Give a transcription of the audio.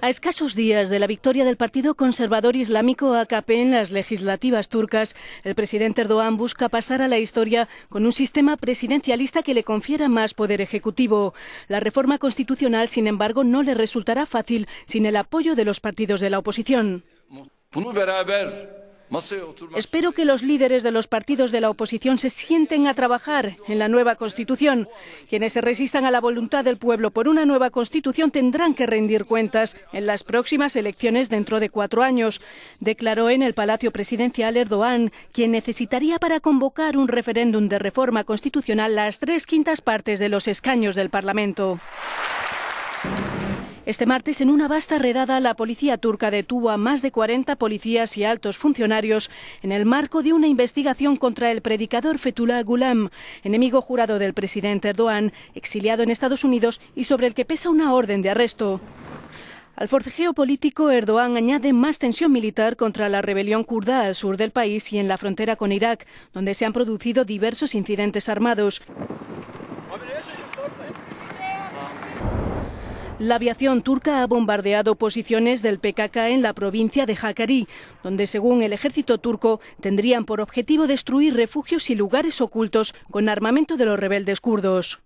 A escasos días de la victoria del Partido Conservador Islámico AKP en las legislativas turcas, el presidente Erdogan busca pasar a la historia con un sistema presidencialista que le confiera más poder ejecutivo. La reforma constitucional, sin embargo, no le resultará fácil sin el apoyo de los partidos de la oposición. Espero que los líderes de los partidos de la oposición se sienten a trabajar en la nueva Constitución. Quienes se resistan a la voluntad del pueblo por una nueva Constitución tendrán que rendir cuentas en las próximas elecciones dentro de cuatro años, declaró en el Palacio Presidencial Erdogan, quien necesitaría para convocar un referéndum de reforma constitucional las tres quintas partes de los escaños del Parlamento. Este martes, en una vasta redada, la policía turca detuvo a más de 40 policías y altos funcionarios en el marco de una investigación contra el predicador Fethullah Gulam, enemigo jurado del presidente Erdogan, exiliado en Estados Unidos y sobre el que pesa una orden de arresto. Al forcejeo político, Erdogan añade más tensión militar contra la rebelión kurda al sur del país y en la frontera con Irak, donde se han producido diversos incidentes armados. La aviación turca ha bombardeado posiciones del PKK en la provincia de Hakkari, donde según el ejército turco tendrían por objetivo destruir refugios y lugares ocultos con armamento de los rebeldes kurdos.